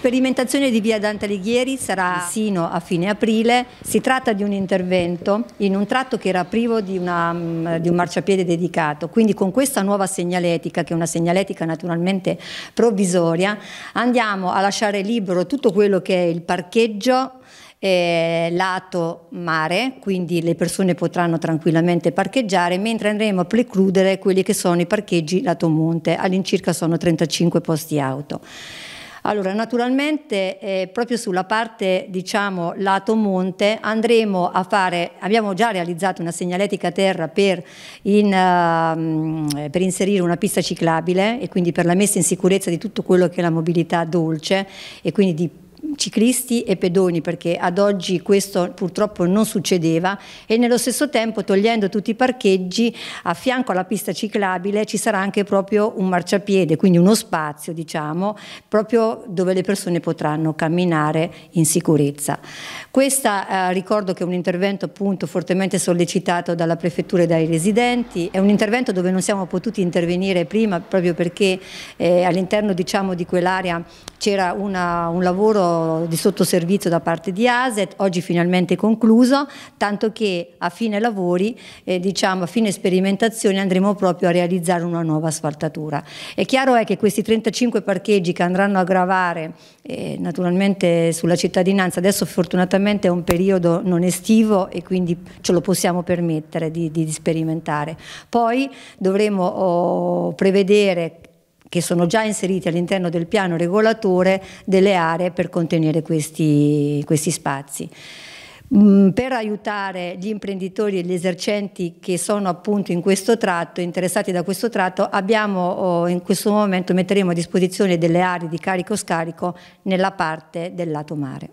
sperimentazione di via Dante Alighieri sarà sino a fine aprile. Si tratta di un intervento in un tratto che era privo di, una, mm, di un marciapiede dedicato, quindi con questa nuova segnaletica, che è una segnaletica naturalmente provvisoria, andiamo a lasciare libero tutto quello che è il parcheggio eh, lato mare, quindi le persone potranno tranquillamente parcheggiare, mentre andremo a precludere quelli che sono i parcheggi lato monte, all'incirca sono 35 posti auto. Allora, naturalmente eh, proprio sulla parte, diciamo, lato monte andremo a fare, abbiamo già realizzato una segnaletica terra per, in, uh, per inserire una pista ciclabile e quindi per la messa in sicurezza di tutto quello che è la mobilità dolce e quindi di ciclisti e pedoni perché ad oggi questo purtroppo non succedeva e nello stesso tempo togliendo tutti i parcheggi a fianco alla pista ciclabile ci sarà anche proprio un marciapiede, quindi uno spazio diciamo proprio dove le persone potranno camminare in sicurezza. Questa eh, ricordo che è un intervento appunto fortemente sollecitato dalla prefettura e dai residenti, è un intervento dove non siamo potuti intervenire prima proprio perché eh, all'interno diciamo di quell'area c'era un lavoro di sottoservizio da parte di ASET, oggi finalmente concluso, tanto che a fine lavori, eh, diciamo a fine sperimentazione andremo proprio a realizzare una nuova asfaltatura. È chiaro è che questi 35 parcheggi che andranno a gravare eh, naturalmente sulla cittadinanza, adesso fortunatamente è un periodo non estivo e quindi ce lo possiamo permettere di, di, di sperimentare. Poi dovremo oh, prevedere che sono già inseriti all'interno del piano regolatore delle aree per contenere questi, questi spazi mm, per aiutare gli imprenditori e gli esercenti che sono appunto in questo tratto, interessati da questo tratto, abbiamo oh, in questo momento metteremo a disposizione delle aree di carico-scarico nella parte del lato mare.